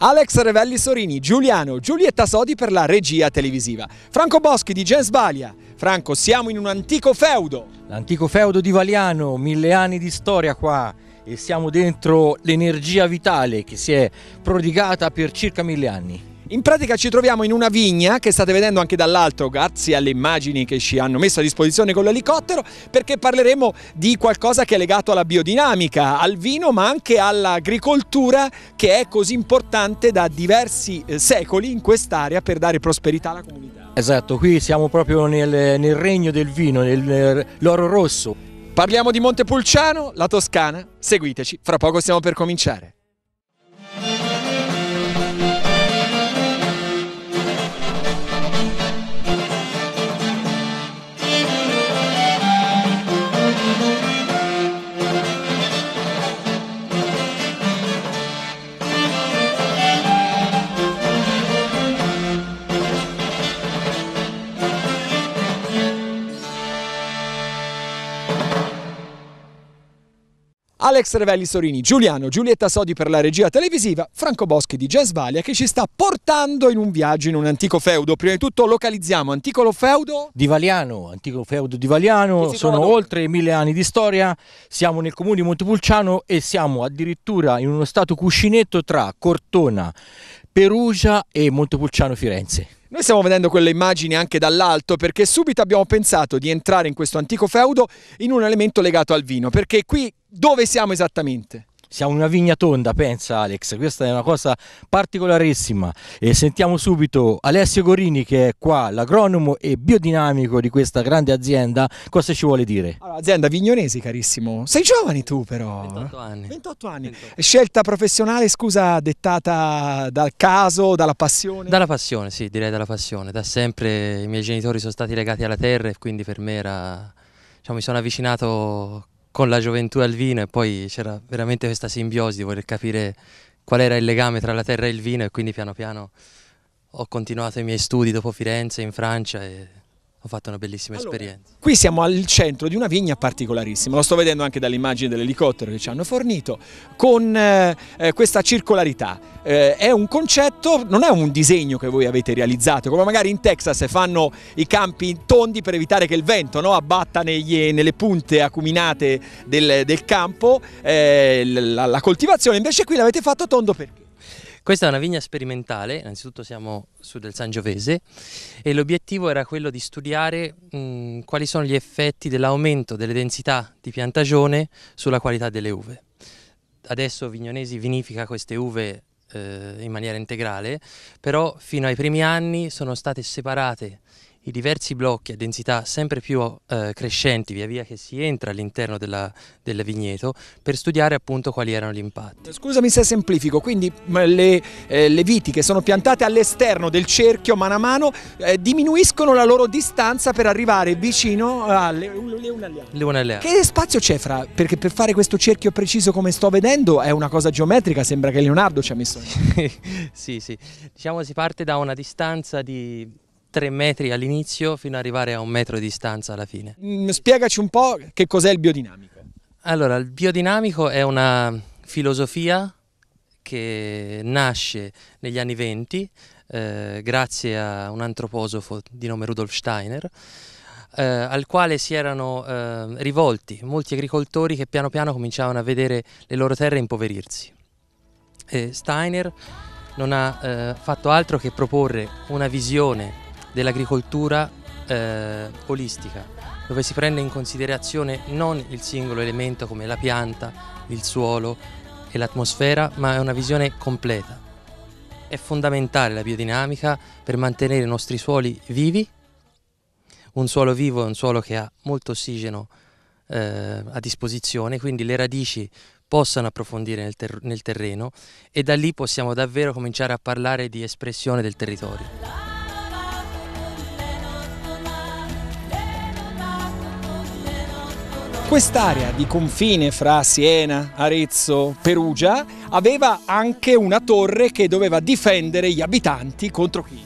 Alex Revelli Sorini, Giuliano, Giulietta Sodi per la regia televisiva, Franco Boschi di Gens Balia. Franco, siamo in un antico feudo. L'antico feudo di Valiano, mille anni di storia qua e siamo dentro l'energia vitale che si è prodigata per circa mille anni. In pratica ci troviamo in una vigna che state vedendo anche dall'alto grazie alle immagini che ci hanno messo a disposizione con l'elicottero perché parleremo di qualcosa che è legato alla biodinamica, al vino ma anche all'agricoltura che è così importante da diversi eh, secoli in quest'area per dare prosperità alla comunità. Esatto, qui siamo proprio nel, nel regno del vino, nell'oro rosso. Parliamo di Montepulciano, la Toscana, seguiteci, fra poco stiamo per cominciare. Alex Revelli Sorini, Giuliano, Giulietta Sodi per la regia televisiva, Franco Boschi di Jazzvalia che ci sta portando in un viaggio in un antico feudo. Prima di tutto localizziamo antico feudo di Valiano, antico feudo di Valiano, sono oltre mille anni di storia, siamo nel comune di Montepulciano e siamo addirittura in uno stato cuscinetto tra Cortona, Perugia e Montepulciano Firenze. Noi stiamo vedendo quelle immagini anche dall'alto perché subito abbiamo pensato di entrare in questo antico feudo in un elemento legato al vino, perché qui dove siamo esattamente? Siamo in una vigna tonda, pensa Alex, questa è una cosa particolarissima. E sentiamo subito Alessio Gorini che è qua, l'agronomo e biodinamico di questa grande azienda, cosa ci vuole dire? Allora, azienda vignonesi carissimo, sei giovane tu però. 28 eh? anni. 28 anni. 28. Scelta professionale, scusa, dettata dal caso, dalla passione? Dalla passione, sì, direi dalla passione. Da sempre i miei genitori sono stati legati alla terra e quindi per me era... Diciamo, mi sono avvicinato con la gioventù al vino e poi c'era veramente questa simbiosi di voler capire qual era il legame tra la terra e il vino e quindi piano piano ho continuato i miei studi dopo Firenze in Francia e ho fatto una bellissima allora, esperienza. Qui siamo al centro di una vigna particolarissima, lo sto vedendo anche dall'immagine dell'elicottero che ci hanno fornito, con eh, eh, questa circolarità. Eh, è un concetto, non è un disegno che voi avete realizzato, come magari in Texas fanno i campi tondi per evitare che il vento no, abbatta negli, nelle punte acuminate del, del campo eh, la, la coltivazione, invece qui l'avete fatto tondo perché? Questa è una vigna sperimentale, innanzitutto siamo su del Sangiovese e l'obiettivo era quello di studiare mh, quali sono gli effetti dell'aumento delle densità di piantagione sulla qualità delle uve. Adesso Vignonesi vinifica queste uve eh, in maniera integrale, però fino ai primi anni sono state separate i diversi blocchi a densità sempre più eh, crescenti via via che si entra all'interno del vigneto per studiare appunto quali erano gli impatti. Scusami se semplifico, quindi le, eh, le viti che sono piantate all'esterno del cerchio mano a mano eh, diminuiscono la loro distanza per arrivare vicino alle leonellea. Che spazio c'è fra? Perché per fare questo cerchio preciso come sto vedendo è una cosa geometrica, sembra che Leonardo ci ha messo. sì, sì, diciamo si parte da una distanza di 3 metri all'inizio fino ad arrivare a un metro di distanza alla fine. Mm, spiegaci un po' che cos'è il biodinamico. Allora, il biodinamico è una filosofia che nasce negli anni 20 eh, grazie a un antroposofo di nome Rudolf Steiner eh, al quale si erano eh, rivolti molti agricoltori che piano piano cominciavano a vedere le loro terre impoverirsi. E Steiner non ha eh, fatto altro che proporre una visione dell'agricoltura eh, olistica, dove si prende in considerazione non il singolo elemento come la pianta, il suolo e l'atmosfera, ma è una visione completa. È fondamentale la biodinamica per mantenere i nostri suoli vivi. Un suolo vivo è un suolo che ha molto ossigeno eh, a disposizione, quindi le radici possano approfondire nel, ter nel terreno e da lì possiamo davvero cominciare a parlare di espressione del territorio. Quest'area di confine fra Siena, Arezzo, Perugia aveva anche una torre che doveva difendere gli abitanti contro chi?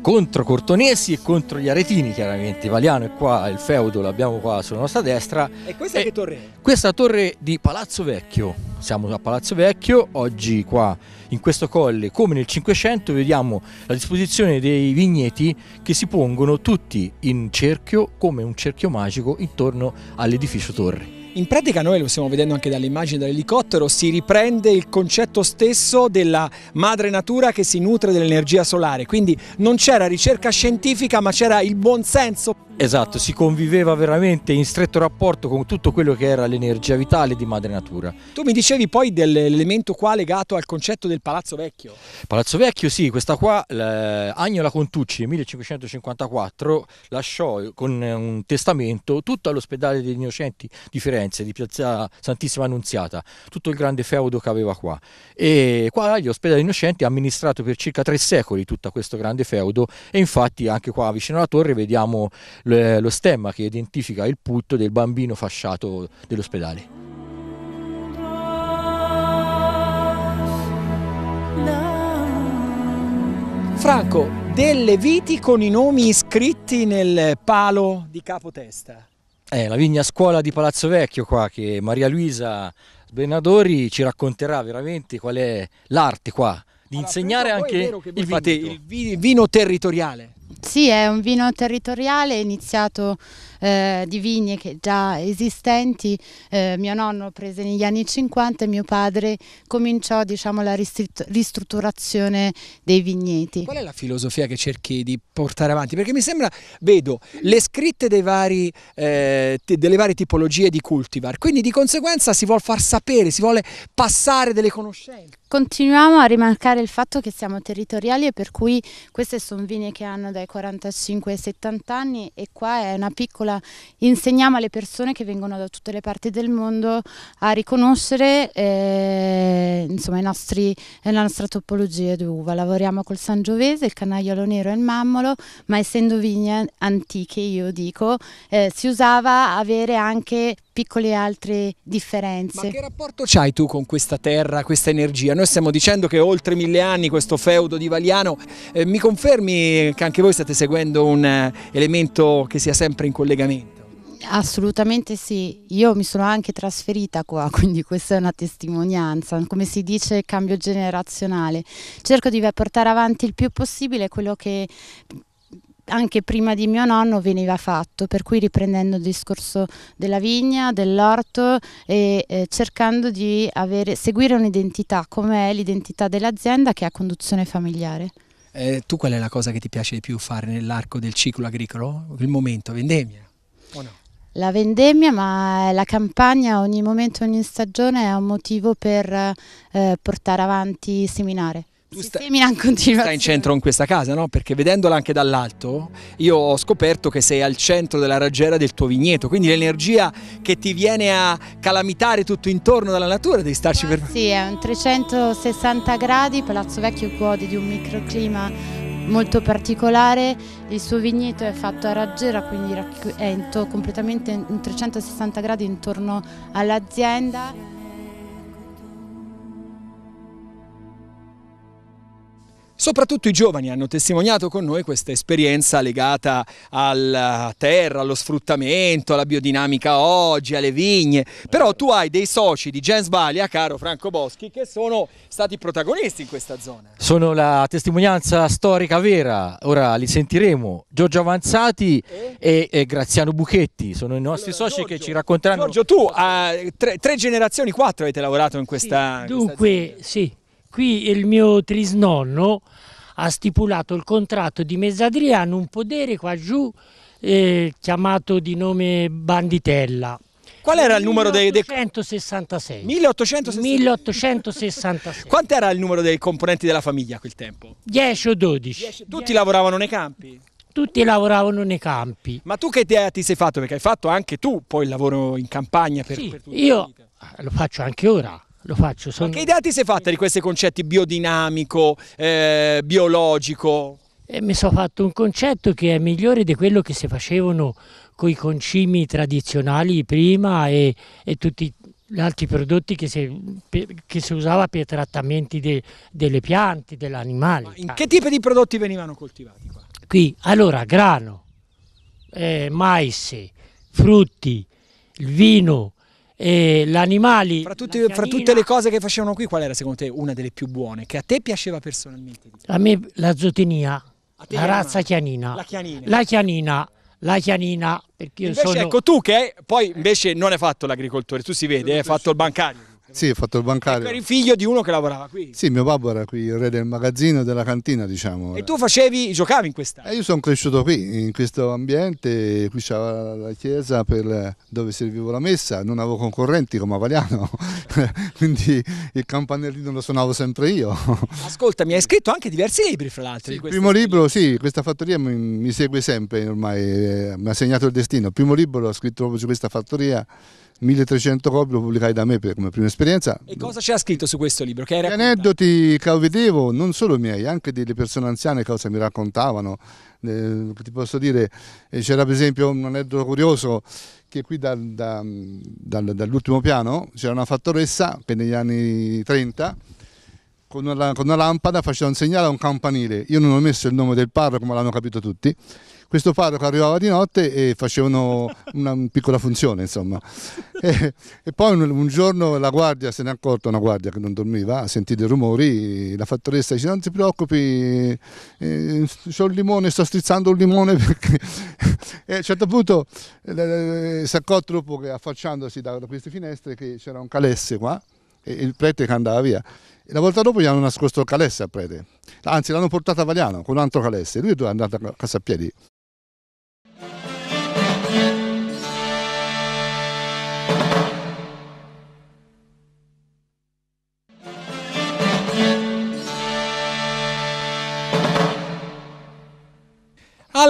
Contro Cortonesi e contro gli aretini chiaramente, Valiano è qua, il feudo l'abbiamo qua sulla nostra destra. E questa e eh, che torre è? Questa torre di Palazzo Vecchio, siamo a Palazzo Vecchio, oggi qua in questo colle, come nel 500 vediamo la disposizione dei vigneti che si pongono tutti in cerchio, come un cerchio magico, intorno all'edificio torre. In pratica noi lo stiamo vedendo anche dalle immagini dell'elicottero, si riprende il concetto stesso della madre natura che si nutre dell'energia solare, quindi non c'era ricerca scientifica ma c'era il buon senso. Esatto, si conviveva veramente in stretto rapporto con tutto quello che era l'energia vitale di madre natura. Tu mi dicevi poi dell'elemento qua legato al concetto del Palazzo Vecchio. Palazzo Vecchio, sì, questa qua, Agnola Contucci nel 1554 lasciò con un testamento tutto all'ospedale degli innocenti di Firenze, di Piazza Santissima Annunziata, tutto il grande feudo che aveva qua. E qua gli ospedali innocenti ha amministrato per circa tre secoli tutto questo grande feudo e infatti anche qua vicino alla torre vediamo lo eh, lo stemma che identifica il putto del bambino fasciato dell'ospedale. Franco, delle viti con i nomi iscritti nel palo di capotesta. È eh, la vigna scuola di Palazzo Vecchio qua che Maria Luisa Sbernadori ci racconterà veramente qual è l'arte qua, di allora, insegnare anche il, il, vino, il vino territoriale. Sì, è un vino territoriale iniziato eh, di vigne che già esistenti. Eh, mio nonno prese negli anni 50 e mio padre cominciò diciamo, la ristrutturazione dei vigneti. Qual è la filosofia che cerchi di portare avanti? Perché mi sembra, vedo, le scritte vari, eh, delle varie tipologie di cultivar, quindi di conseguenza si vuole far sapere, si vuole passare delle conoscenze. Continuiamo a rimarcare il fatto che siamo territoriali e per cui queste sono vigne che hanno dai 45 ai 70 anni e qua è una piccola scuola insegniamo alle persone che vengono da tutte le parti del mondo a riconoscere eh, insomma, nostri, la nostra topologia di uva. Lavoriamo col Sangiovese, il canagliolo nero e il mammolo, ma essendo vigne antiche io dico eh, si usava avere anche piccole altre differenze. Ma che rapporto c'hai tu con questa terra, questa energia? Noi stiamo dicendo che oltre mille anni questo feudo di Valiano, eh, mi confermi che anche voi state seguendo un eh, elemento che sia sempre in collegamento? Assolutamente sì, io mi sono anche trasferita qua, quindi questa è una testimonianza, come si dice cambio generazionale. Cerco di portare avanti il più possibile quello che anche prima di mio nonno veniva fatto, per cui riprendendo il discorso della vigna, dell'orto e eh, cercando di avere, seguire un'identità, come è l'identità dell'azienda che ha conduzione familiare. Eh, tu qual è la cosa che ti piace di più fare nell'arco del ciclo agricolo? Il momento, vendemmia o no? La vendemmia, ma la campagna ogni momento, ogni stagione è un motivo per eh, portare avanti, seminare. Stai, Milan continua. Stai in centro in questa casa, no? Perché vedendola anche dall'alto, io ho scoperto che sei al centro della raggiera del tuo vigneto, quindi l'energia che ti viene a calamitare tutto intorno dalla natura devi starci ah, per... Sì, è un 360 gradi, Palazzo Vecchio gode di un microclima molto particolare, il suo vigneto è fatto a raggiera, quindi è completamente in 360 gradi intorno all'azienda Soprattutto i giovani hanno testimoniato con noi questa esperienza legata alla terra, allo sfruttamento, alla biodinamica oggi, alle vigne. Però tu hai dei soci di Gens Balia, caro Franco Boschi, che sono stati protagonisti in questa zona. Sono la testimonianza storica vera, ora li sentiremo. Giorgio Avanzati eh? e, e, Graziano Buchetti sono i nostri allora, soci Giorgio, che ci racconteranno. Giorgio, tu a eh, tre, tre, generazioni, quattro avete lavorato in questa... Sì, dunque, in questa sì Qui il mio trisnonno ha stipulato il contratto di Mezzadriano, un podere qua giù eh, chiamato di nome Banditella. Qual era il numero dei... 1866. 1866. 1866. Quanto era il numero dei componenti della famiglia a quel tempo? 10 o 12. 10, tutti 10. lavoravano nei campi? Tutti lavoravano nei campi. Ma tu che idea ti sei fatto? Perché hai fatto anche tu poi il lavoro in campagna per, sì, per io eh, lo faccio anche ora lo faccio. Sono... Ma che idea ti sei fatta di questi concetti biodinamico, eh, biologico? E eh, mi sono fatto un concetto che è migliore di quello che si facevano con i concimi tradizionali prima e, e tutti gli altri prodotti che si, che si usava per trattamenti de, delle piante, dell'animale. In che tipo di prodotti venivano coltivati qua? Qui, allora, grano, eh, mais, frutti, il vino, eh, gli animali. Fra, tutti, fra, tutte le cose che facevano qui, qual era secondo te una delle più buone, che a te piaceva personalmente? A me la zotinia, la razza chianina. La chianina. La chianina la chianina. Perché io invece sono... ecco tu che poi invece non hai fatto l'agricoltore, tu si vede, hai fatto il bancario. Sì, ho fatto il bancario. Ecco, eri figlio di uno che lavorava qui? Sì, mio babbo era qui, il re del magazzino, della cantina, diciamo. E tu facevi, giocavi in questa? Eh, io sono cresciuto qui, in questo ambiente, qui c'era la chiesa per, dove servivo la messa, non avevo concorrenti come Avaliano, quindi il campanellino lo suonavo sempre io. Ascolta, mi hai scritto anche diversi libri, fra l'altro. Sì, il primo libri. libro, sì, questa fattoria mi, mi segue sempre ormai, eh, mi ha segnato il destino. Il primo libro l'ho scritto proprio su questa fattoria 1300 copie lo pubblicai da me per, come prima esperienza. E cosa c'è scritto su questo libro? Che aneddoti che vedevo, non solo miei, anche delle persone anziane cosa mi raccontavano. Eh, ti posso dire, eh, c'era per esempio un aneddoto curioso che qui da, da, da, dall'ultimo piano c'era una fattoressa che negli anni 30 con una, con una lampada faceva un segnale a un campanile. Io non ho messo il nome del parroco ma l'hanno capito tutti questo parroco arrivava di notte e facevano una piccola funzione, insomma. E, e poi un, un, giorno la guardia se n'è accorta, una guardia che non dormiva, ha sentito i rumori, la fattoressa dice non ti preoccupi, eh, c'ho il limone, sto strizzando un limone perché... E a un certo punto eh, eh, si è accorto dopo che affacciandosi da, da queste finestre che c'era un calesse qua e il prete che andava via. E la volta dopo gli hanno nascosto il calesse al prete, anzi l'hanno portato a Valiano con un altro calesse, lui è andato a casa a piedi.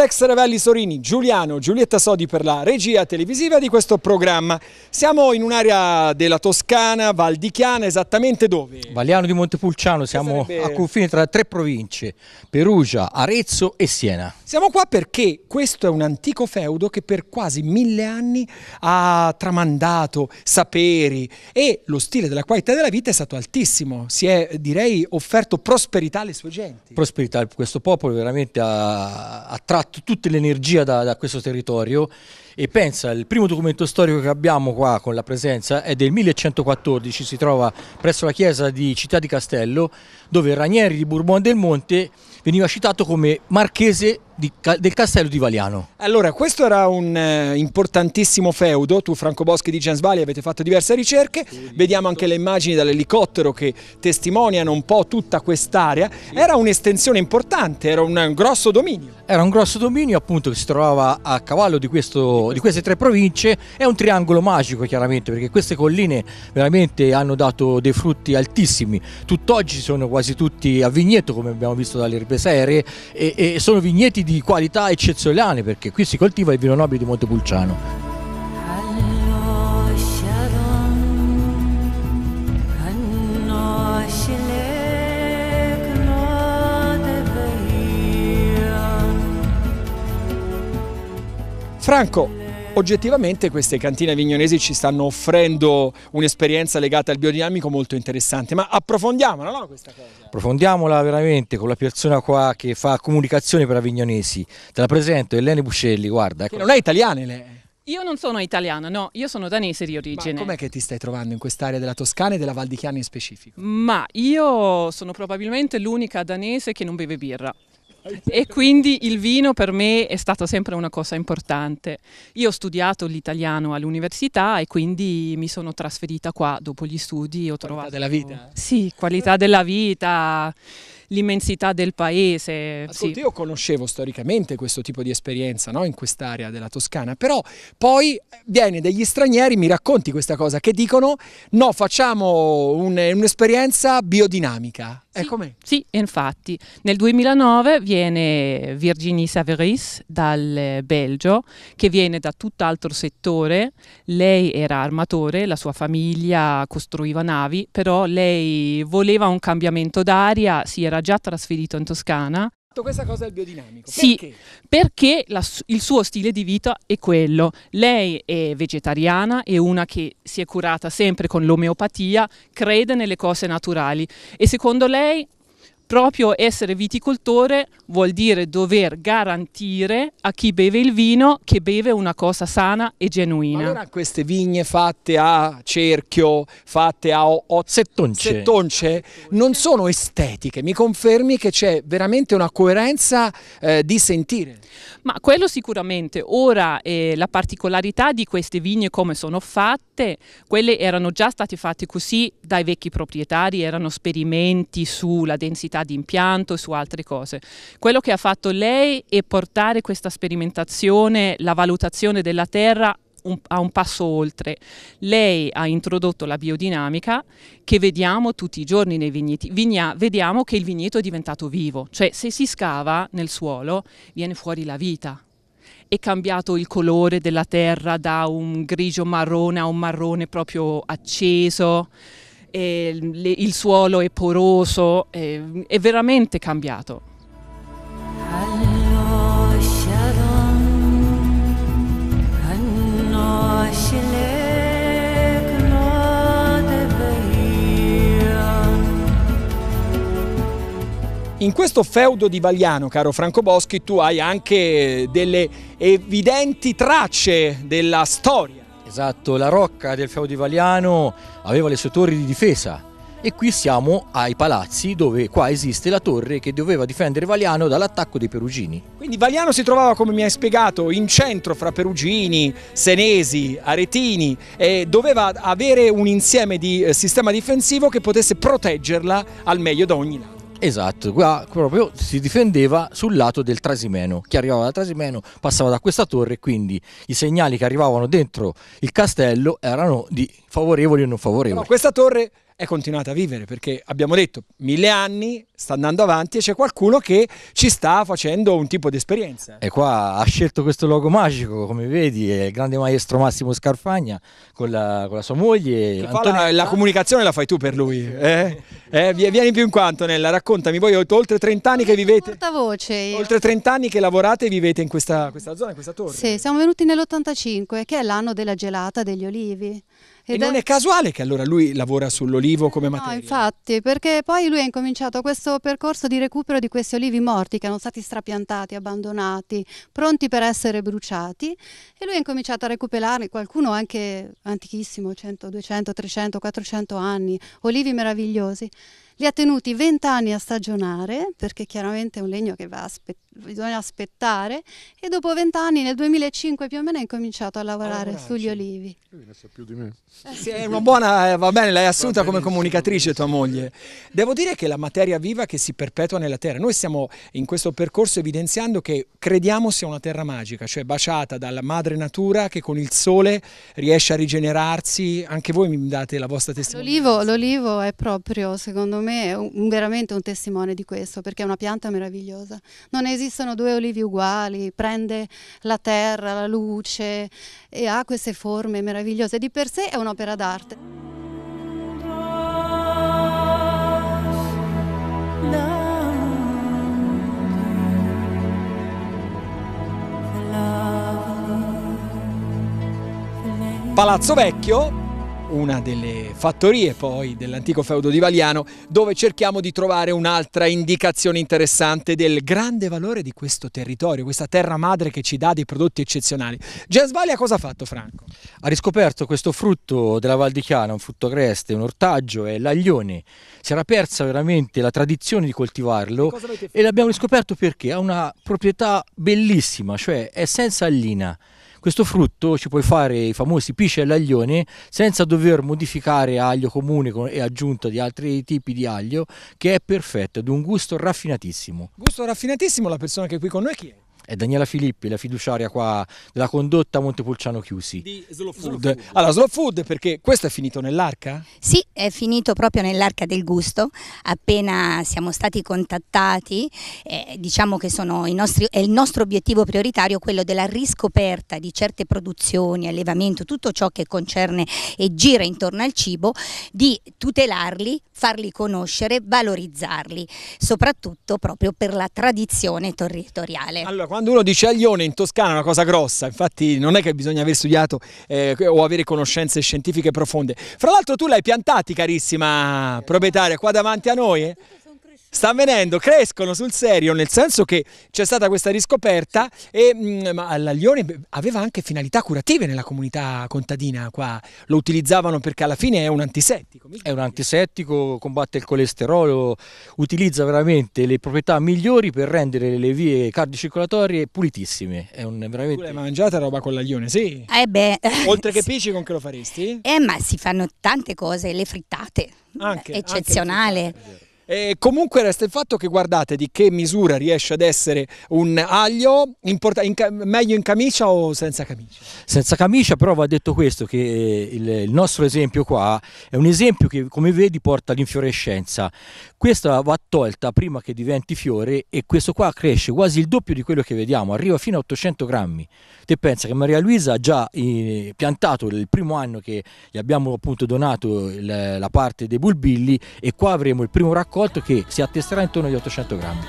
Alex Ravelli Sorini, Giuliano, Giulietta Sodi per la regia televisiva di questo programma. Siamo in un'area della Toscana, Val di Chiana, esattamente dove? Valiano di Montepulciano, siamo sarebbe... a confine tra tre province, Perugia, Arezzo e Siena. Siamo qua perché questo è un antico feudo che per quasi mille anni ha tramandato saperi e lo stile della qualità della vita è stato altissimo, si è direi offerto prosperità alle sue genti. Prosperità, questo popolo veramente ha, ha tratto tutta l'energia da, da questo territorio e pensa, il primo documento storico che abbiamo qua con la presenza è del 1114, si trova presso la chiesa di Città di Castello, dove Ranieri di Bourbon del Monte veniva citato come marchese di, del castello di Valiano. Allora, questo era un eh, importantissimo feudo, tu Franco Boschi di Gensvali avete fatto diverse ricerche, sì, vediamo anche le immagini dall'elicottero che testimoniano un po' tutta quest'area, sì. era un'estensione importante, era un, un grosso dominio. Era un grosso dominio appunto che si trovava a cavallo di questo di queste tre province è un triangolo magico chiaramente perché queste colline veramente hanno dato dei frutti altissimi, tutt'oggi sono quasi tutti a vigneto come abbiamo visto dalle ripeserie e, e sono vigneti di qualità eccezionale perché qui si coltiva il vino nobile di Montepulciano. Franco, oggettivamente queste cantine vignonesi ci stanno offrendo un'esperienza legata al biodinamico molto interessante, ma approfondiamola no, questa cosa? Approfondiamola veramente con la persona qua che fa comunicazione per Avignonesi. Te la presento, Elene Buscelli, guarda. Ecco. non è italiana lei? Io non sono italiana, no, io sono danese di origine. Ma com'è che ti stai trovando in quest'area della Toscana e della Val di Chiano in specifico? Ma io sono probabilmente l'unica danese che non beve birra. E quindi il vino per me è stata sempre una cosa importante. Io ho studiato l'italiano all'università e quindi mi sono trasferita qua dopo gli studi. Ho qualità trovato... della vita? Sì, qualità della vita l'immensità del paese. Ascolti, sì. Io conoscevo storicamente questo tipo di esperienza no? in quest'area della Toscana, però poi viene degli stranieri, mi racconti questa cosa, che dicono no, facciamo un'esperienza biodinamica. Sì, eh, sì, infatti. Nel 2009 viene Virginie Saveris dal Belgio, che viene da tutt'altro settore. Lei era armatore, la sua famiglia costruiva navi, però lei voleva un cambiamento d'aria, si era già trasferito in Toscana. Questa cosa del biodinamico. Sì, perché, perché la, il suo stile di vita è quello. Lei è vegetariana, è una che si è curata sempre con l'omeopatia, crede nelle cose naturali e secondo lei proprio essere viticoltore vuol dire dover garantire a chi beve il vino che beve una cosa sana e genuina. Ma allora queste vigne fatte a cerchio, fatte a settonce. settonce, non sono estetiche, mi confermi che c'è veramente una coerenza eh, di sentire? Ma quello sicuramente, ora eh, la particolarità di queste vigne come sono fatte volte quelle erano già state fatte così dai vecchi proprietari, erano esperimenti sulla densità di impianto e su altre cose. Quello che ha fatto lei è portare questa sperimentazione, la valutazione della terra un, a un passo oltre. Lei ha introdotto la biodinamica che vediamo tutti i giorni nei vigneti. Vigna, vediamo che il vigneto è diventato vivo, cioè se si scava nel suolo viene fuori la vita, è cambiato il colore della terra da un grigio marrone a un marrone proprio acceso, il suolo è poroso, è veramente cambiato. Allora, In questo feudo di Valiano, caro Franco Boschi, tu hai anche delle evidenti tracce della storia. Esatto, la rocca del feudo di Valiano aveva le sue torri di difesa e qui siamo ai palazzi dove qua esiste la torre che doveva difendere Valiano dall'attacco dei Perugini. Quindi Valiano si trovava, come mi hai spiegato, in centro fra Perugini, Senesi, Aretini e doveva avere un insieme di eh, sistema difensivo che potesse proteggerla al meglio da ogni lato. Esatto, qua proprio si difendeva sul lato del Trasimeno. Chi arrivava da Trasimeno passava da questa torre, quindi i segnali che arrivavano dentro il castello erano di favorevoli o non favorevoli. No, questa torre è continuata a vivere perché abbiamo detto mille anni, sta andando avanti e c'è qualcuno che ci sta facendo un tipo di esperienza. E qua ha scelto questo luogo magico, come vedi, è il grande maestro Massimo Scarfagna con la, con la sua moglie. La, la, comunicazione la fai tu per lui. Eh? Eh, vieni più in quanto, Nella, raccontami, voi oltre 30 anni che vivete... Portavoce. Oltre 30 anni che lavorate e vivete in questa, questa zona, in questa torre. Sì, siamo venuti nell'85 che è l'anno della gelata degli olivi e non è... è... casuale che allora lui lavora sull'olivo come materia? No, infatti, perché poi lui ha incominciato questo percorso di recupero di questi olivi morti che erano stati strapiantati, abbandonati, pronti per essere bruciati e lui ha incominciato a recuperarli, qualcuno anche antichissimo, 100, 200, 300, 400 anni, olivi meravigliosi. Li ha tenuti 20 anni a stagionare, perché chiaramente è un legno che aspe bisogna aspettare, e dopo 20 anni, nel 2005 più o meno, ha incominciato a lavorare allora, ah, sugli olivi. Lui ne sa più di me. Eh, sì, è una buona, eh, va bene, l'hai assunta come comunicatrice tua moglie. Devo dire che la materia viva che si perpetua nella terra. Noi stiamo in questo percorso evidenziando che crediamo sia una terra magica, cioè baciata dalla madre natura che con il sole riesce a rigenerarsi. Anche voi mi date la vostra ah, testimonianza. L'olivo è proprio, secondo me, me è un, veramente un testimone di questo, perché è una pianta meravigliosa. Non esistono due olivi uguali, prende la terra, la luce e ha queste forme meravigliose. Di per sé è un'opera d'arte. Palazzo Vecchio, una delle fattorie poi dell'antico feudo di Valiano, dove cerchiamo di trovare un'altra indicazione interessante del grande valore di questo territorio, questa terra madre che ci dà dei prodotti eccezionali. Gesvalia cosa ha fatto Franco? Ha riscoperto questo frutto della Val di Chiana, un frutto agreste, un ortaggio, è l'aglione. Si era persa veramente la tradizione di coltivarlo e l'abbiamo riscoperto perché ha una proprietà bellissima, cioè è senza allina. Questo frutto ci puoi fare i famosi pisci all'aglione senza dover modificare aglio comune e aggiunta di altri tipi di aglio che è perfetto, ad un gusto raffinatissimo. Gusto raffinatissimo, la persona che è qui con noi chi è? è Daniela Filippi, la fiduciaria qua della condotta Montepulciano Chiusi. Di Slow Food. Allora, Slow Food perché questo è finito nell'arca? Sì, è finito proprio nell'arca del gusto. Appena siamo stati contattati, eh, diciamo che nostri, è il nostro obiettivo prioritario quello della riscoperta di certe produzioni, allevamento, tutto ciò che concerne e gira intorno al cibo, di tutelarli farli conoscere, valorizzarli, soprattutto proprio per la tradizione territoriale. Allora, quando uno dice Aglione in Toscana è una cosa grossa, infatti non è che bisogna aver studiato eh, o avere conoscenze scientifiche profonde. Fra l'altro tu l'hai piantati, carissima proprietaria, qua davanti a noi. Eh? sta avvenendo, crescono sul serio, nel senso che c'è stata questa riscoperta e mh, mm, ma la Lione aveva anche finalità curative nella comunità contadina qua, lo utilizzavano perché alla fine è un antisettico. È un antisettico, combatte il colesterolo, utilizza veramente le proprietà migliori per rendere le vie cardiocircolatorie pulitissime. È un veramente... Tu l'hai mangiata roba con la Lione, sì? Eh beh... Oltre che sì. Pici, con che lo faresti? Eh ma si fanno tante cose, le frittate, anche, eccezionale. Anche e eh, comunque resta il fatto che guardate di che misura riesce ad essere un aglio in meglio in camicia o senza camicia? Senza camicia però va detto questo che eh, il, il nostro esempio qua è un esempio che come vedi porta all'infiorescenza. Questa va tolta prima che diventi fiore e questo qua cresce quasi il doppio di quello che vediamo, arriva fino a 800 grammi. Te pensa che Maria Luisa ha già eh, piantato il primo anno che gli abbiamo appunto donato la parte dei bulbilli e qua avremo il primo raccolto raccolto che si attesterà intorno agli 800 grammi.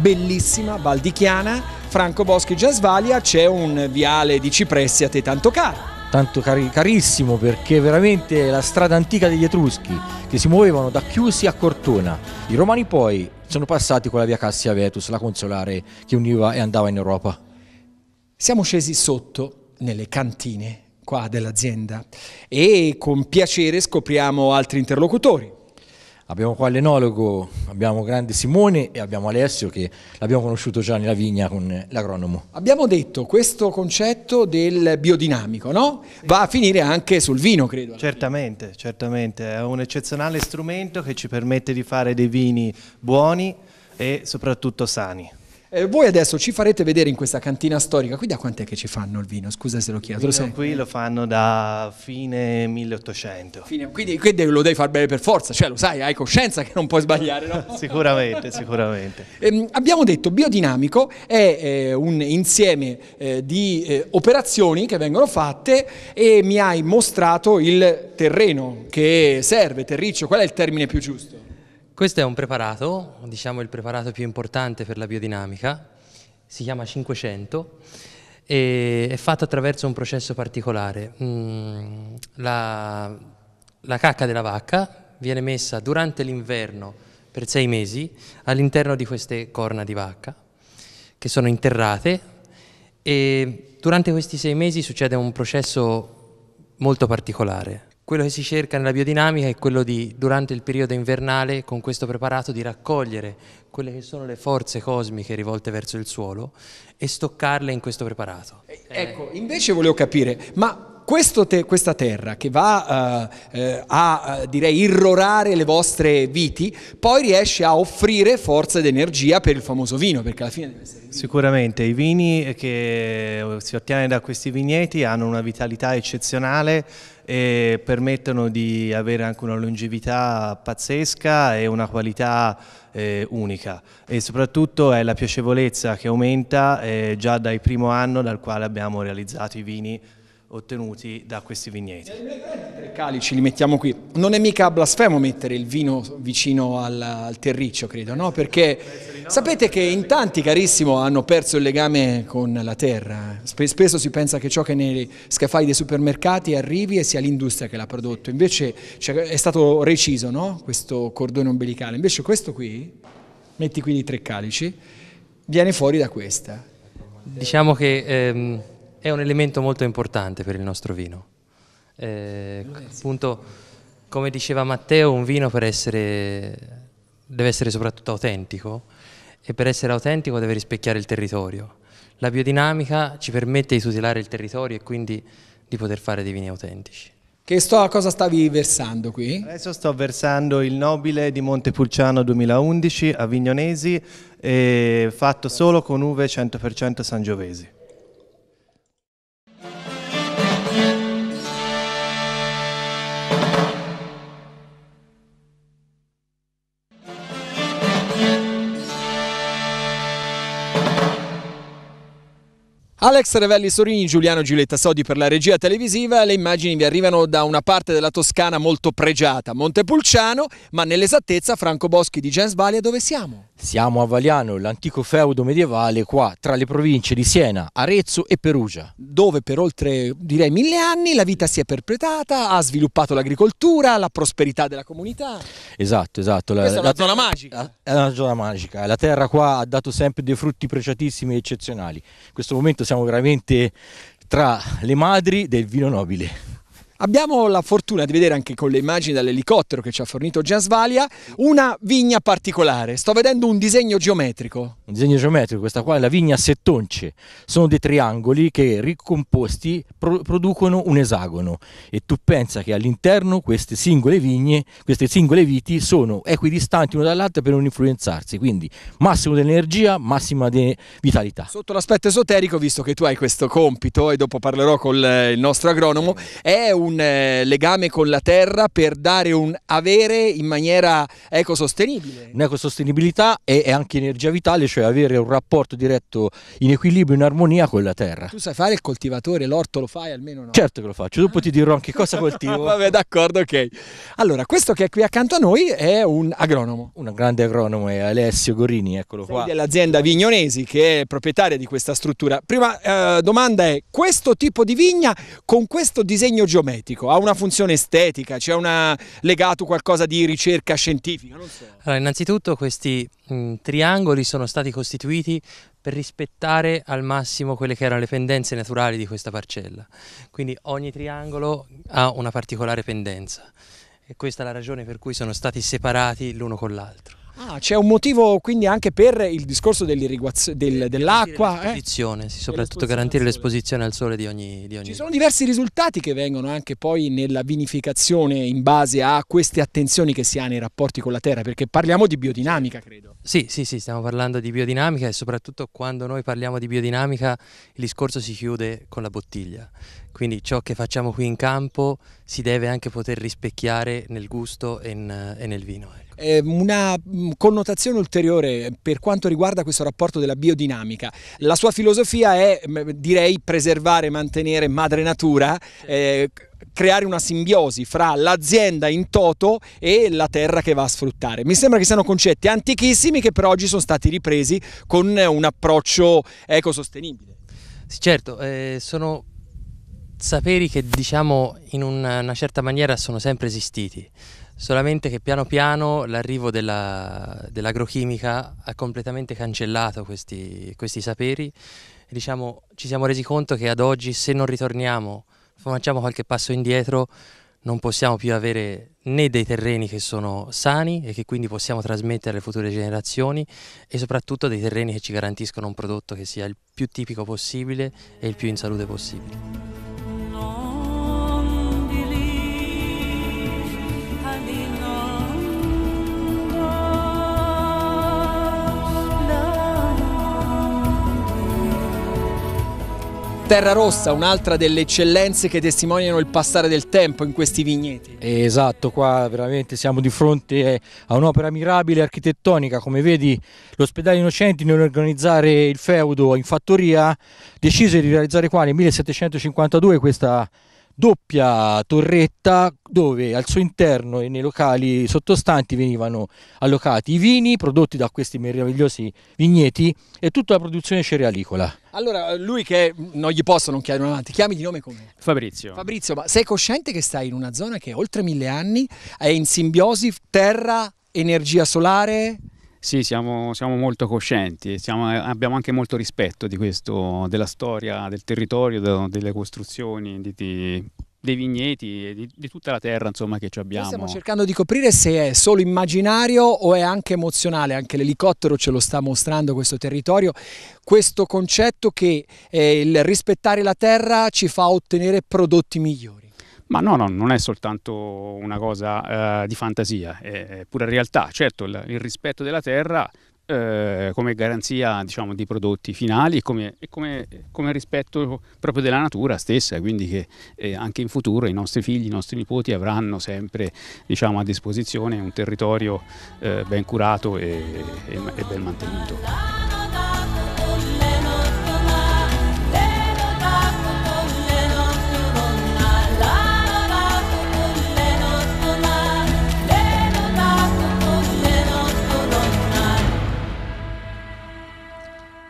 Bellissima, baldichiana, Franco Boschi Giasvalia, c'è un viale di cipressi a te tanto caro tanto cari, carissimo perché veramente la strada antica degli Etruschi che si muovevano da Chiusi a Cortona. I Romani poi sono passati con la via Cassia Vetus, la consolare che univa e andava in Europa. Siamo scesi sotto nelle cantine qua dell'azienda e con piacere scopriamo altri interlocutori Abbiamo qua l'enologo, abbiamo grande Simone e abbiamo Alessio che l'abbiamo conosciuto già nella vigna con l'agronomo. Abbiamo detto questo concetto del biodinamico, no? Va a finire anche sul vino, credo. Certamente, certamente. È un eccezionale strumento che ci permette di fare dei vini buoni e soprattutto sani. Eh, voi adesso ci farete vedere in questa cantina storica, qui da quant'è che ci fanno il vino? Scusa se lo chiedo. Lo qui lo fanno da fine 1800. Fine, quindi, quindi, lo devi far bene per forza, cioè lo sai, hai coscienza che non puoi sbagliare. No? sicuramente, sicuramente. Eh, abbiamo detto biodinamico è eh, un insieme eh, di eh, operazioni che vengono fatte e mi hai mostrato il terreno che serve, terriccio, qual è il termine più giusto? Questo è un preparato, diciamo il preparato più importante per la biodinamica, si chiama 500 e è fatto attraverso un processo particolare. Mm, la, la cacca della vacca viene messa durante l'inverno per sei mesi all'interno di queste corna di vacca che sono interrate e durante questi sei mesi succede un processo molto particolare. Quello che si cerca nella biodinamica è quello di, durante il periodo invernale, con questo preparato, di raccogliere quelle che sono le forze cosmiche rivolte verso il suolo e stoccarle in questo preparato. Ecco, invece volevo capire, ma te, questa terra che va uh, a, eh, direi, irrorare le vostre viti, poi riesce a offrire forza ed energia per il famoso vino, perché alla fine deve essere... Vino. Sicuramente, i vini che si ottiene da questi vigneti hanno una vitalità eccezionale e permettono di avere anche una longevità pazzesca e una qualità eh, unica e soprattutto è la piacevolezza che aumenta eh, già dal primo anno dal quale abbiamo realizzato i vini ottenuti da questi vigneti. I calici li mettiamo qui. Non è mica blasfemo mettere il vino vicino al, al terriccio, credo, no? Perché sapete che in tanti, carissimo, hanno perso il legame con la terra. Spesso si pensa che ciò che nei scaffali dei supermercati arrivi e sia l'industria che l'ha prodotto. Invece è stato reciso, no? Questo cordone ombelicale. Invece questo qui, metti qui i tre calici, viene fuori da questa. Diciamo che... Ehm è un elemento molto importante per il nostro vino. Eh, appunto, come diceva Matteo, un vino essere, deve essere soprattutto autentico e per essere autentico deve rispecchiare il territorio. La biodinamica ci permette di tutelare il territorio e quindi di poter fare dei vini autentici. Che sto, cosa stavi versando qui? Adesso sto versando il nobile di Montepulciano 2011 a Vignonesi, eh, fatto solo con uve 100% sangiovesi. Alex Revelli Sorini, Giuliano Giulietta Sodi per la regia televisiva. Le immagini vi arrivano da una parte della Toscana molto pregiata, Montepulciano, ma nell'esattezza Franco Boschi di Gens Valia dove siamo? Siamo a Valiano, l'antico feudo medievale qua tra le province di Siena, Arezzo e Perugia. Dove per oltre direi mille anni la vita si è perpetrata, ha sviluppato l'agricoltura, la prosperità della comunità. Esatto, esatto. La, Questa è una zona magica. La, eh, è una zona magica. La terra qua ha dato sempre dei frutti pregiatissimi e eccezionali. In questo momento siamo veramente tra le madri del vino nobile. Abbiamo la fortuna di vedere anche con le immagini dall'elicottero che ci ha fornito Giansvalia una vigna particolare. Sto vedendo un disegno geometrico. Un disegno geometrico, questa qua è la vigna settonce. Sono dei triangoli che ricomposti producono un esagono e tu pensa che all'interno queste singole vigne, queste singole viti sono equidistanti una dall'altra per non influenzarsi, quindi massimo dell'energia, massima di vitalità. Sotto l'aspetto esoterico, visto che tu hai questo compito e dopo parlerò con eh, il nostro agronomo, è un un eh, legame con la terra per dare un avere in maniera ecosostenibile. Un'ecosostenibilità e, e anche energia vitale, cioè avere un rapporto diretto in equilibrio, in armonia con la terra. Tu sai fare il coltivatore, l'orto lo fai almeno no? Certo che lo faccio, dopo ah. ti dirò anche cosa coltivo. Vabbè, d'accordo, ok. Allora, questo che è qui accanto a noi è un agronomo. Un grande agronomo è Alessio Gorini, eccolo Sei qua. Dell'azienda Vignonesi che è proprietaria di questa struttura. Prima eh, domanda è, questo tipo di vigna con questo disegno geometrico? estetico, ha una funzione estetica, c'è cioè legato qualcosa di ricerca scientifica? So. Allora, innanzitutto questi mh, triangoli sono stati costituiti per rispettare al massimo quelle che erano le pendenze naturali di questa parcella. Quindi ogni triangolo ha una particolare pendenza e questa è la ragione per cui sono stati separati l'uno con l'altro. Ah, c'è un motivo quindi anche per il discorso dell'irriguazione del, dell'acqua. Eh? L'esposizione, eh? sì, soprattutto garantire l'esposizione al sole di ogni, di ogni, Ci sono diversi risultati che vengono anche poi nella vinificazione in base a queste attenzioni che si ha nei rapporti con la terra, perché parliamo di biodinamica, credo. Sì, sì, sì, stiamo parlando di biodinamica e soprattutto quando noi parliamo di biodinamica il discorso si chiude con la bottiglia. Quindi ciò che facciamo qui in campo si deve anche poter rispecchiare nel gusto e, in, e nel vino. Eh. Ecco. Ehm, una mm, connotazione ulteriore per quanto riguarda questo rapporto della biodinamica. La sua filosofia è, mm, direi, preservare e mantenere madre natura. Eh, creare una simbiosi fra l'azienda in toto e la terra che va a sfruttare. Mi sembra che siano concetti antichissimi che però oggi sono stati ripresi con un approccio ecosostenibile. Sì, certo, eh, sono saperi che diciamo in una certa maniera sono sempre esistiti solamente che piano piano l'arrivo della, dell'agrochimica ha completamente cancellato questi, questi saperi diciamo, ci siamo resi conto che ad oggi se non ritorniamo, facciamo qualche passo indietro, non possiamo più avere né dei terreni che sono sani e che quindi possiamo trasmettere alle future generazioni e soprattutto dei terreni che ci garantiscono un prodotto che sia il più tipico possibile e il più in salute possibile. Terra Rossa, un'altra delle eccellenze che testimoniano il passare del tempo in questi vigneti. Esatto, qua veramente siamo di fronte a un'opera mirabile architettonica, come vedi l'ospedale Innocenti nell'organizzare il feudo in fattoria decise di realizzare qua nel 1752 questa doppia torretta dove al suo interno e nei locali sottostanti venivano allocati i vini prodotti da questi meravigliosi vigneti e tutta la produzione cerealicola. Allora, lui che non gli posso non chiedere un avanti, chiami di nome come? Fabrizio. Fabrizio, ma sei cosciente che stai in una zona che oltre mille anni è in simbiosi terra, energia solare? Sì, siamo, siamo molto coscienti, siamo, abbiamo anche molto rispetto di questo, della storia, del territorio, de, delle costruzioni, di, di dei vigneti e di, di, tutta la terra insomma, che ci abbiamo. Noi stiamo cercando di coprire se è solo immaginario o è anche emozionale, anche l'elicottero ce lo sta mostrando questo territorio, questo concetto che eh, il rispettare la terra ci fa ottenere prodotti migliori. Ma no, no, non è soltanto una cosa eh, di fantasia, è pura realtà. Certo, il, il rispetto della terra eh, come garanzia diciamo, di prodotti finali e come, come, come, rispetto proprio della natura stessa, quindi che eh, anche in futuro i nostri figli, i nostri nipoti avranno sempre diciamo, a disposizione un territorio eh, ben curato e, e, e ben mantenuto.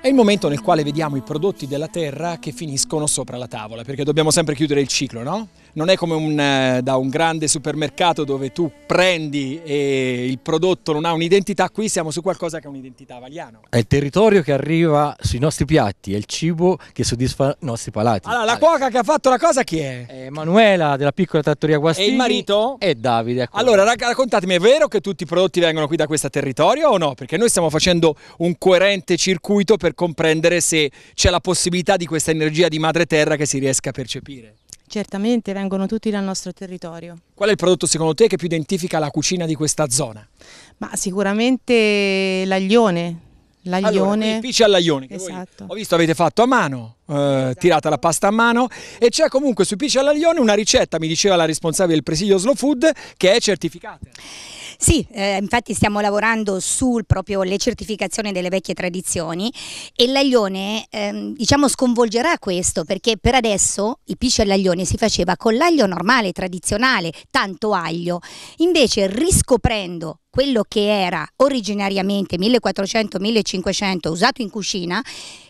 È il momento nel quale vediamo i prodotti della terra che finiscono sopra la tavola, perché dobbiamo sempre chiudere il ciclo, no? non è come un, eh, da un grande supermercato dove tu prendi e il prodotto non ha un'identità, qui siamo su qualcosa che ha un'identità valiana. È il territorio che arriva sui nostri piatti, è il cibo che soddisfa i nostri palati. Allora, la cuoca che ha fatto la cosa chi è? Emanuela della piccola trattoria Guastini. E il marito? E Davide. Ecco. Allora, raccontatemi, è vero che tutti i prodotti vengono qui da questo territorio o no? Perché noi stiamo facendo un coerente circuito per comprendere se c'è la possibilità di questa energia di madre terra che si riesca a percepire. Certamente vengono tutti dal nostro territorio. Qual è il prodotto secondo te che più identifica la cucina di questa zona? Ma sicuramente l'aglione. L'aglione. Allora, il all'aglione che esatto. ho visto avete fatto a mano, eh, esatto. tirata la pasta a mano e c'è comunque sui pici all'aglione una ricetta, mi diceva la responsabile del presidio Slow Food, che è certificata. Sì, eh, infatti stiamo lavorando sul proprio le certificazioni delle vecchie tradizioni e l'aglione ehm, diciamo sconvolgerà questo perché per adesso il pisci all'aglione si faceva con l'aglio normale, tradizionale, tanto aglio. Invece riscoprendo quello che era originariamente 1400-1500 usato in cucina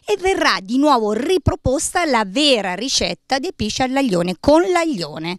e verrà di nuovo riproposta la vera ricetta dei pisci all'aglione con l'aglione.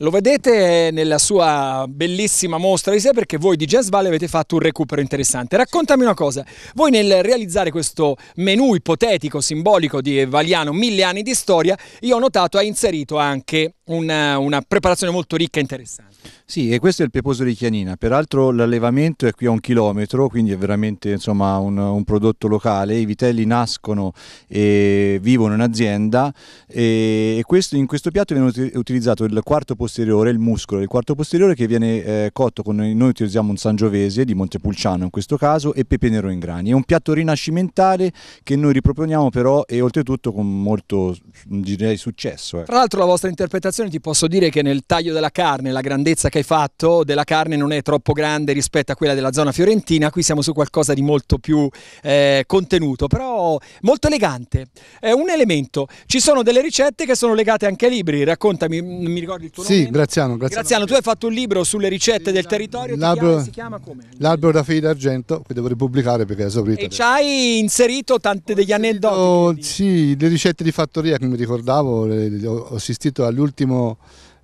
Lo vedete nella sua bellissima mostra di sé perché voi di Jazz Valley avete fatto un recupero interessante. Raccontami una cosa, voi nel realizzare questo menù ipotetico, simbolico di Valiano, mille anni di storia, io ho notato ha inserito anche una, una preparazione molto ricca e interessante. Sì, e questo è il pieposo di Chianina. Peraltro l'allevamento è qui a un chilometro, quindi è veramente insomma, un, un, prodotto locale. I vitelli nascono e vivono in azienda e questo, in questo piatto viene utilizzato il quarto posteriore, il muscolo del quarto posteriore che viene eh, cotto con noi utilizziamo un sangiovese di Montepulciano in questo caso e pepe nero in grani. È un piatto rinascimentale che noi riproponiamo però e oltretutto con molto direi, successo. Eh. Tra l'altro la vostra interpretazione ti posso dire che nel taglio della carne, la grandezza che che hai fatto della carne non è troppo grande rispetto a quella della zona fiorentina, qui siamo su qualcosa di molto più eh, contenuto, però molto elegante. È un elemento. Ci sono delle ricette che sono legate anche ai libri, raccontami, mm, non mi ricordi il tuo sì, nome? Sì, Graziano, Graziano. Graziano, tu hai fatto un libro sulle ricette del territorio, L'albero, si chiama come? L'albero da fili d'argento, che dovrei pubblicare perché è sopravvissuto. E ci hai inserito tante degli aneddoti? Oh, sì, le ricette di fattoria che mi ricordavo, ho assistito all'ultimo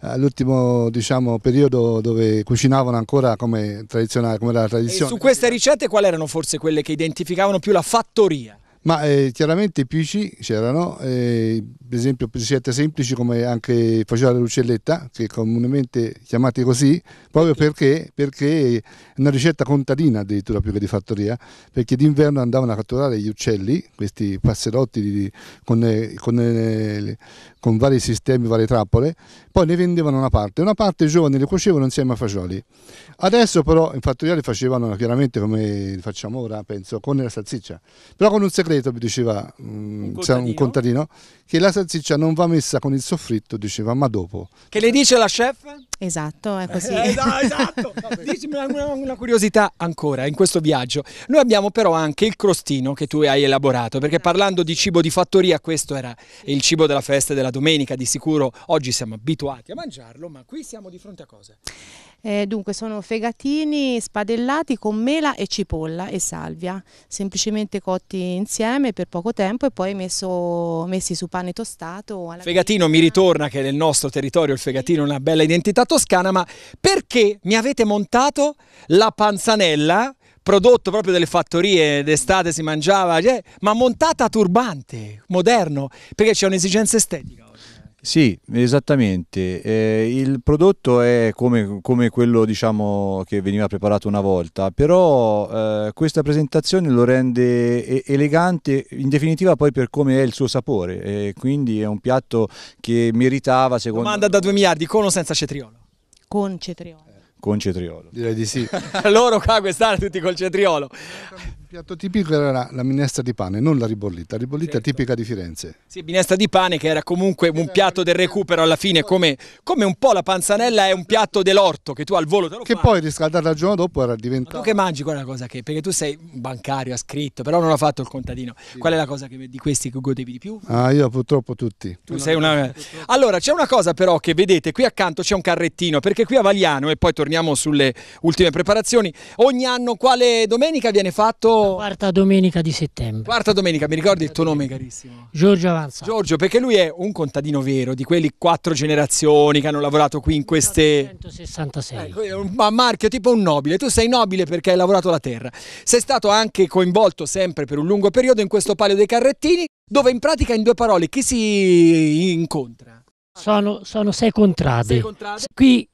eh, l'ultimo diciamo, periodo dove cucinavano ancora come, tradizionale, come era la tradizione. E su queste ricette quali erano forse quelle che identificavano più la fattoria? ma eh, chiaramente i pici c'erano, eh, per esempio pesicette semplici come anche faceva la lucelletta, che comunemente chiamate così, proprio perché, perché, è una ricetta contadina addirittura più che di fattoria, perché d'inverno andavano a catturare gli uccelli, questi passerotti di, con, eh, con, eh, con, vari sistemi, varie trappole, poi ne vendevano una parte, una parte i giovani le cuocevano insieme a fagioli. Adesso però in fattoria le facevano chiaramente come facciamo ora, penso, con la salsiccia, però con un segreto segreto, diceva mm, un c'è un contadino, che la salsiccia non va messa con il soffritto, diceva, ma dopo. Che le dice la chef? Esatto, è eh, così. Eh, esatto, dicimi una, una, curiosità ancora in questo viaggio. Noi abbiamo però anche il crostino che tu hai elaborato, perché ah. parlando di cibo di fattoria, questo era il cibo della festa della domenica, di sicuro oggi siamo abituati a mangiarlo, ma qui siamo di fronte a cosa? Eh, dunque sono fegatini spadellati con mela e cipolla e salvia, semplicemente cotti insieme per poco tempo e poi messo, messi su pane tostato. fegatino mi ritorna che nel nostro territorio il fegatino è una bella identità toscana, ma perché mi avete montato la panzanella? prodotto proprio delle fattorie, d'estate si mangiava, eh, ma montata a turbante, moderno, perché c'è un'esigenza estetica. Sì, esattamente. Eh, il prodotto è come, come quello diciamo, che veniva preparato una volta, però eh, questa presentazione lo rende elegante, in definitiva poi per come è il suo sapore, eh, quindi è un piatto che meritava secondo me... Domanda da 2 miliardi, con o senza cetriolo? Con cetriolo. Con cetriolo. Direi di sì. Loro qua quest'anno tutti col cetriolo piatto tipico era la minestra di pane, non la ribollita, la ribollita certo. tipica di Firenze. Sì, minestra di pane che era comunque un piatto del recupero alla fine, come, come un po' la panzanella è un piatto dell'orto che tu al volo te lo Che fai. poi riscaldata il giorno dopo era diventata... Ma tu che mangi, quella cosa che... perché tu sei un bancario, ha scritto, però non l'ha fatto il contadino. Sì. Qual è la cosa che, di questi che godevi di più? Ah, io purtroppo tutti. Tu sei una... Allora, c'è una cosa però che vedete, qui accanto c'è un carrettino, perché qui a Vagliano, e poi torniamo sulle ultime preparazioni, ogni anno quale domenica viene fatto Quarta domenica di settembre. Quarta domenica, mi ricordi il tuo nome carissimo? Giorgio Avanza. Giorgio, perché lui è un contadino vero, di quelli quattro generazioni che hanno lavorato qui in queste... 166. Ecco, ma marchio tipo un nobile, tu sei nobile perché hai lavorato la terra. Sei stato anche coinvolto sempre per un lungo periodo in questo palio dei carrettini, dove in pratica in due parole chi si incontra? Sono, sono sei contrade. Sei contrade. Qui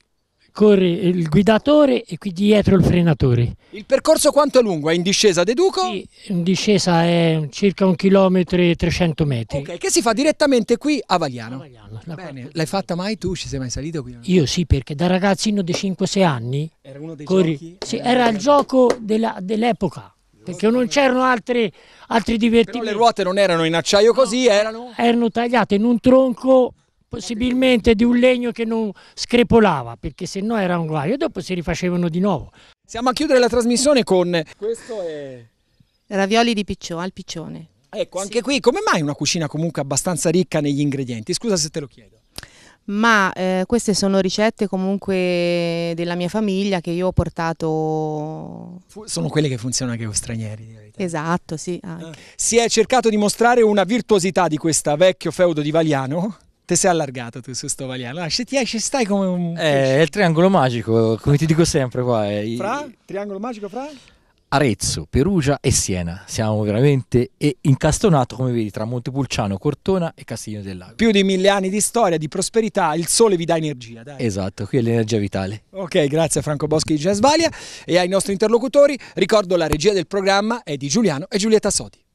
corre il guidatore e qui dietro il frenatore. Il percorso quanto è lungo? È in discesa deduco? Sì, in discesa è circa un chilometro e 300 metri. Ok, che si fa direttamente qui a Vagliano. A Vagliano Bene, l'hai fatta mai tu? Ci sei mai salito qui? Io sì, perché da ragazzino di 5-6 anni era uno dei corri... giochi? Sì, era il gioco dell'epoca. perché non c'erano altri, altri divertimenti. Però le ruote non erano in acciaio così, no, erano... Erano tagliate in un tronco possibilmente di un legno che non screpolava, perché se no era un guaio, e dopo si rifacevano di nuovo. Siamo a chiudere la trasmissione con... Questo è... Ravioli di piccione, al piccione. Ecco, anche sì. qui, come mai una cucina comunque abbastanza ricca negli ingredienti? Scusa se te lo chiedo ma eh, queste sono ricette comunque della mia famiglia che io ho portato. Sono quelle che funzionano anche con stranieri. Esatto, sì. Anche. Ah. Si è cercato di mostrare una virtuosità di questa vecchio feudo di Valiano ti sei allargato tu su sto valiano. Allora, ti stai come un. Eh, è il triangolo magico, come ti dico sempre qua. È... Eh, fra? Triangolo magico fra? Arezzo, Perugia e Siena. Siamo veramente incastonati come vedi, tra Montepulciano, Cortona e Castiglione del Lago. Più di mille anni di storia, di prosperità, il sole vi dà energia, dai. Esatto, qui è l'energia vitale. Ok, grazie a Franco Boschi di Jazzvalia e ai nostri interlocutori. Ricordo la regia del programma è di Giuliano e Giulietta Soti.